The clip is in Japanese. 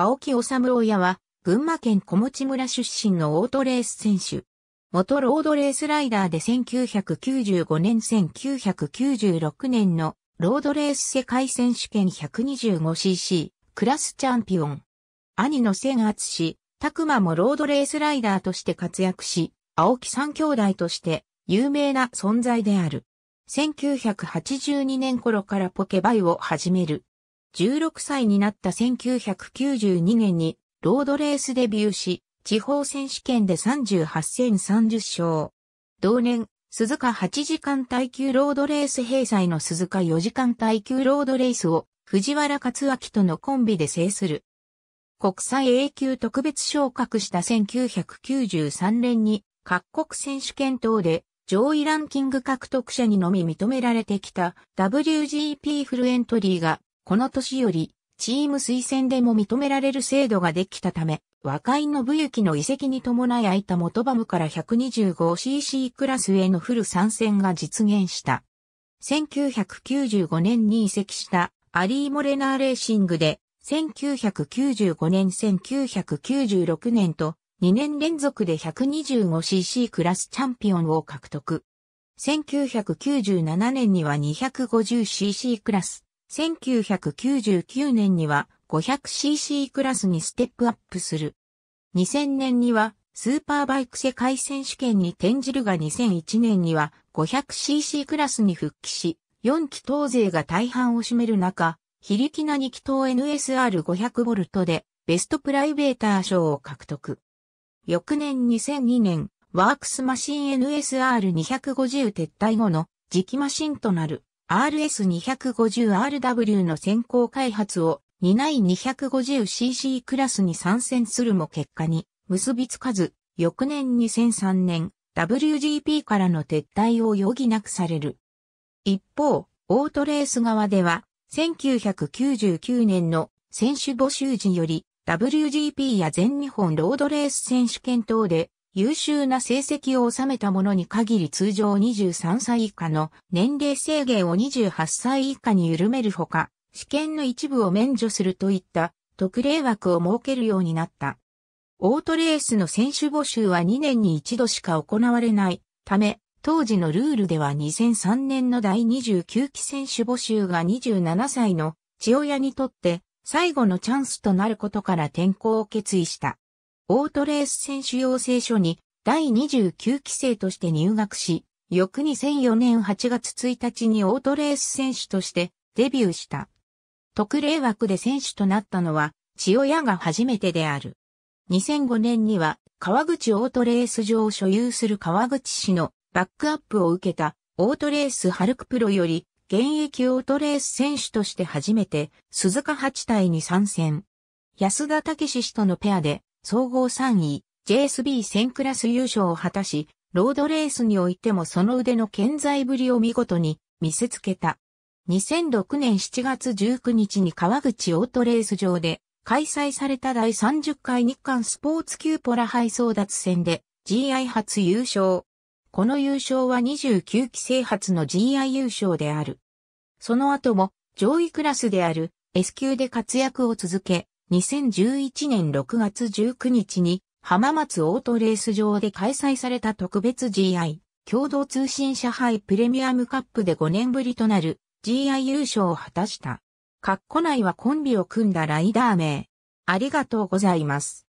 青木治親は、群馬県小持村出身のオートレース選手。元ロードレースライダーで1995年1996年のロードレース世界選手権 125cc クラスチャンピオン。兄の千厚氏、拓馬もロードレースライダーとして活躍し、青木三兄弟として有名な存在である。1982年頃からポケバイを始める。16歳になった1992年にロードレースデビューし、地方選手権で38戦30勝。同年、鈴鹿8時間耐久ロードレース閉鎖の鈴鹿4時間耐久ロードレースを藤原克明とのコンビで制する。国際 A 級特別昇格した1993年に各国選手権等で上位ランキング獲得者にのみ認められてきた WGP フルエントリーがこの年より、チーム推薦でも認められる制度ができたため、和解の武行の遺跡に伴い空いた元バムから 125cc クラスへのフル参戦が実現した。1995年に移籍したアリー・モレナーレーシングで、1995年1996年と2年連続で 125cc クラスチャンピオンを獲得。1997年には 250cc クラス、1999年には 500cc クラスにステップアップする。2000年にはスーパーバイク世界選手権に転じるが2001年には 500cc クラスに復帰し、4機党勢が大半を占める中、非力な2機党 NSR500V でベストプライベーター賞を獲得。翌年2002年、ワークスマシン NSR250 撤退後の磁気マシンとなる。RS250RW の先行開発を担い 250cc クラスに参戦するも結果に結びつかず、翌年2003年 WGP からの撤退を余儀なくされる。一方、オートレース側では、1999年の選手募集時より WGP や全日本ロードレース選手権等で優秀な成績を収めた者に限り通常23歳以下の年齢制限を28歳以下に緩めるほか、試験の一部を免除するといった特例枠を設けるようになった。オートレースの選手募集は2年に一度しか行われないため、当時のルールでは2003年の第29期選手募集が27歳の父親にとって最後のチャンスとなることから転校を決意した。オートレース選手養成所に第29期生として入学し、翌2004年8月1日にオートレース選手としてデビューした。特例枠で選手となったのは、千代屋が初めてである。2005年には、川口オートレース場を所有する川口市のバックアップを受けたオートレースハルクプロより、現役オートレース選手として初めて鈴鹿八体に参戦。安田武史氏とのペアで総合3位、JSB 1000クラス優勝を果たし、ロードレースにおいてもその腕の健在ぶりを見事に見せつけた。2006年7月19日に川口オートレース場で開催された第30回日韓スポーツ級ポラ杯争奪戦で GI 初優勝。この優勝は29期生初の GI 優勝である。その後も上位クラスである S 級で活躍を続け、2011年6月19日に浜松オートレース場で開催された特別 GI 共同通信社杯プレミアムカップで5年ぶりとなる GI 優勝を果たした。カッコ内はコンビを組んだライダー名。ありがとうございます。